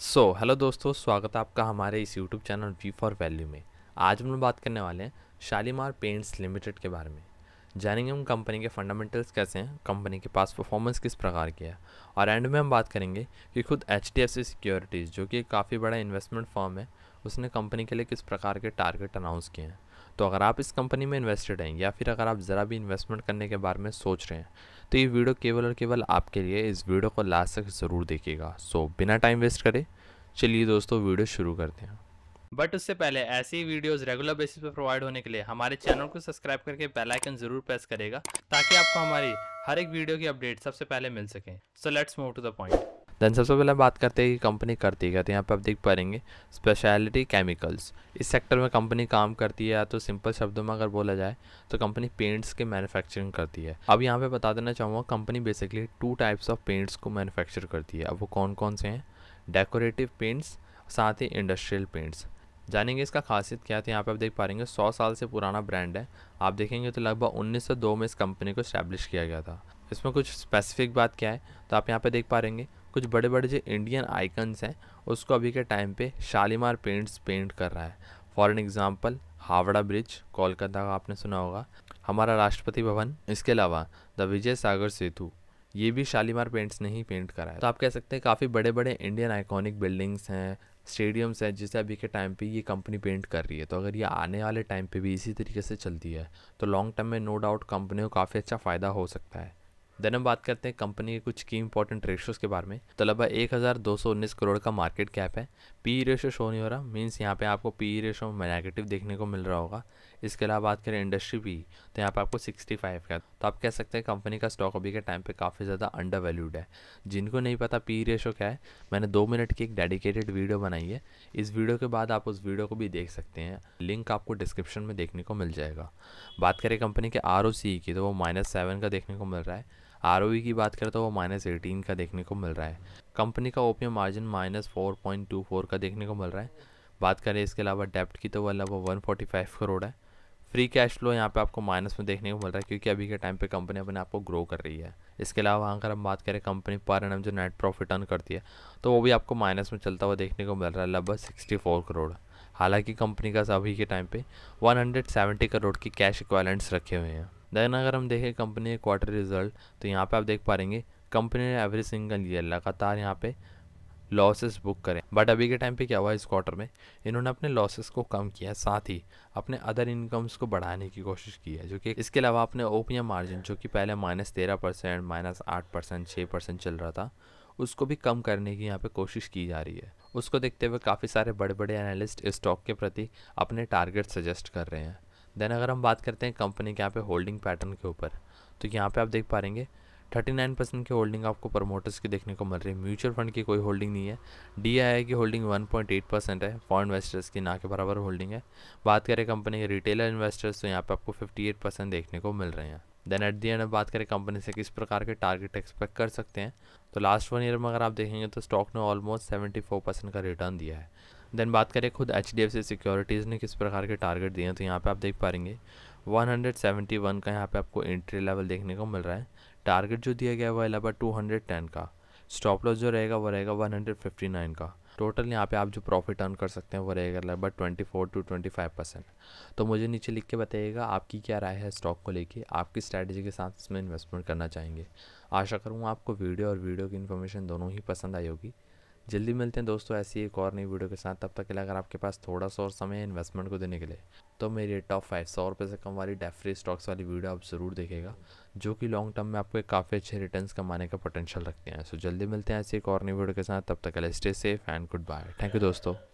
सो so, hello दोस्तों स्वागत है आपका हमारे इस YouTube channel V for value में आज हम लोग बात करने वाले हैं शालीमार पेंट्स लिमिटेड के बारे में जानेंगे हम कंपनी के फंडामेंटल्स कैसे हैं कंपनी के पास परफॉर्मेंस किस प्रकार की है और एंड में हम बात करेंगे कि खुद H D F C securities जो कि काफ़ी बड़ा इन्वेस्टमेंट फॉर्म है उसने कंपनी के लिए किस प्रकार के टारगेट अनाउंस किए हैं तो अगर आप इस कंपनी में इन्वेस्टेड हैं या फिर अगर आप ज़रा भी इन्वेस्टमेंट करने के बारे में सोच रहे हैं तो ये वीडियो केवल और केवल आपके लिए इस वीडियो को लास्ट तक ज़रूर देखिएगा सो बिना टाइम वेस्ट करें चलिए दोस्तों वीडियो शुरू करते हैं बट उससे पहले ऐसी वीडियोस रेगुलर बेसिस पर प्रोवाइड होने के लिए हमारे चैनल को सब्सक्राइब करके बेल आइकन जरूर प्रेस करेगा ताकि आपको हमारी हर एक वीडियो की अपडेट सबसे पहले मिल सके so let's move to the point then सबसे पहले बात करते हैं कि कंपनी करती क्या तो यहाँ पर आप देख पाएंगे स्पेशलिटी केमिकल्स इस सेक्टर में कंपनी काम करती है या तो सिंपल शब्दों में अगर बोला जाए तो कंपनी पेंट्स के मैन्युफैक्चरिंग करती है अब यहाँ पे बता देना चाहूँगा company basically two types of paints को मैनुफैक्चर करती है अब वो कौन कौन से हैं डेकोरेटिव पेंट्स साथ ही इंडस्ट्रियल पेंट्स जानेंगे इसका खासियत क्या थी तो यहाँ पे आप देख पा रहे हैं सौ साल से पुराना ब्रांड है आप देखेंगे तो लगभग 1902 में इस कंपनी को स्टैब्लिश किया गया था इसमें कुछ स्पेसिफिक बात क्या है तो आप यहाँ पे देख पा हैं कुछ बड़े बड़े जो इंडियन आइकन्स हैं उसको अभी के टाइम पे शालीमार पेंट्स पेंट कर रहा है for an example Howrah bridge Kolkata का आपने सुना होगा हमारा राष्ट्रपति भवन इसके अलावा द विजय सागर सेतु ये भी शालीमार पेंट्स ने ही पेंट करा है तो आप कह सकते हैं काफ़ी बड़े बड़े इंडियन आइकॉनिक बिल्डिंग्स हैं स्टेडियम्स हैं जिसे अभी के टाइम पे ये कंपनी पेंट कर रही है तो अगर ये आने वाले टाइम पे भी इसी तरीके से चलती है तो लॉन्ग टर्म में नो डाउट कंपनी को काफ़ी अच्छा फ़ायदा हो सकता है देन हम बात करते हैं कंपनी के कुछ की इंपॉर्टेंट रेशियोज़ के बारे में तो लगभग एक हज़ार दो सौ उन्नीस करोड़ का मार्केट कैप है पी रेशो शो नहीं हो रहा मीन्स यहाँ पे आपको पी रेशो e में नेगेटिव देखने को मिल रहा होगा इसके अलावा बात करें इंडस्ट्री पी तो यहाँ पे आपको सिक्सटी फाइव का तो आप कह सकते हैं कंपनी का स्टॉक अभी के टाइम पर काफ़ी ज़्यादा अंडर वैल्यूड है जिनको नहीं पता पी रेशो e क्या है मैंने दो मिनट की एक डेडिकेटेड वीडियो बनाई है इस वीडियो के बाद आप उस वीडियो को भी देख सकते हैं लिंक आपको डिस्क्रिप्शन में देखने को मिल जाएगा बात करें कंपनी के आर e की तो वो माइनस सेवन का देखने को मिल रहा है आर e की बात करें तो वो माइनस एटीन का देखने को मिल रहा है कंपनी का OPM margin minus four point two four का देखने को मिल रहा है बात करें इसके अलावा डेप्ट की तो वह लगभग वन फोर्टी फाइव करोड़ है फ्री कैश फ्लो यहाँ पे आपको माइनस में देखने को मिल रहा है क्योंकि अभी के टाइम पे कंपनी अपने आप को ग्रो कर रही है इसके अलावा अगर हम बात करें कंपनी पर एन जो नेट प्रॉफिट अर्न करती है तो वो भी आपको माइनस में चलता हुआ देखने को मिल रहा है लगभग सिक्सटी फोर करोड़ हालांकि कंपनी का अभी के टाइम पे 170 करोड़ की कैश इक्वालेंट्स रखे हुए हैं दैन अगर हम देखें कंपनी के क्वार्टर रिजल्ट तो यहाँ पे आप देख पा रहेंगे कंपनी ने एवरी सिंगल ईयर लगातार यहाँ पे लॉसेस बुक करें बट अभी के टाइम पे क्या हुआ इस क्वार्टर में इन्होंने अपने लॉसेस को कम किया साथ ही अपने अदर इनकम्स को बढ़ाने की कोशिश की है जो कि इसके अलावा अपने ओपनिंग मार्जिन जो कि पहले माइनस तेरह परसेंट माइनस आठ परसेंट छः परसेंट चल रहा था उसको भी कम करने की यहाँ पे कोशिश की जा रही है उसको देखते हुए काफ़ी सारे बड़े बड़े एनालिस्ट स्टॉक के प्रति अपने टारगेट सजेस्ट कर रहे हैं देन अगर हम बात करते हैं कंपनी के यहाँ पे होल्डिंग पैटर्न के ऊपर तो यहाँ पे आप देख पा रहेंगे 39 परसेंट की होल्डिंग आपको प्रमोटर्स की देखने को मिल रही है म्यूचुअल फंड की कोई होल्डिंग नहीं है डी की होल्डिंग 1.8 परसेंट है फॉर इन्वेस्टर्स की ना के बराबर होल्डिंग है बात करें कंपनी के रिटेलर इन्वेस्टर्स तो यहाँ पे आपको 58 परसेंट देखने को मिल रहे हैं देन एट दी एंड बात करें कंपनी से किस प्रकार के टारगेट एक्सपेक्ट कर सकते हैं तो लास्ट वन ईयर में अगर आप देखेंगे तो स्टॉक ने ऑलमोस्ट फोर परसेंट का रिटर्न दिया है देन बात करें खुद H D F C securities ने किस प्रकार के टारगेट दिए हैं तो यहाँ पे आप देख पाएंगे 171 का यहाँ पे आपको एंट्री लेवल देखने को मिल रहा है टारगेट जो दिया गया है वो है लगभग 210 का स्टॉप लॉस जो रहेगा वो रहेगा 159 का टोटल यहाँ पे आप जो प्रॉफिट अर्न कर सकते हैं वो रहेगा लगभग 24 टू 25 परसेंट तो मुझे नीचे लिख के बताइएगा आपकी क्या राय है स्टॉक को लेके आपकी स्ट्रैटेजी के साथ इसमें इन्वेस्टमेंट करना चाहेंगे आशा करूँगा आपको वीडियो और वीडियो की इन्फॉर्मेशन दोनों ही पसंद आई होगी जल्दी मिलते हैं दोस्तों ऐसी एक और नई वीडियो के साथ तब तक के लिए अगर आपके पास थोड़ा सा और समय है इन्वेस्टमेंट को देने के लिए तो मेरी टॉप फाइव सौ रुपये से कम वाली डेफरी स्टॉक्स वाली वीडियो आप ज़रूर देखेगा जो कि लॉन्ग टर्म में आपको काफ़ी अच्छे रिटर्न कमाने का पोटेंशियल रखते हैं सो जल्दी मिलते हैं ऐसी एक और नई वीडियो के साथ तब तक के लिए stay safe and good bye thank you दोस्तों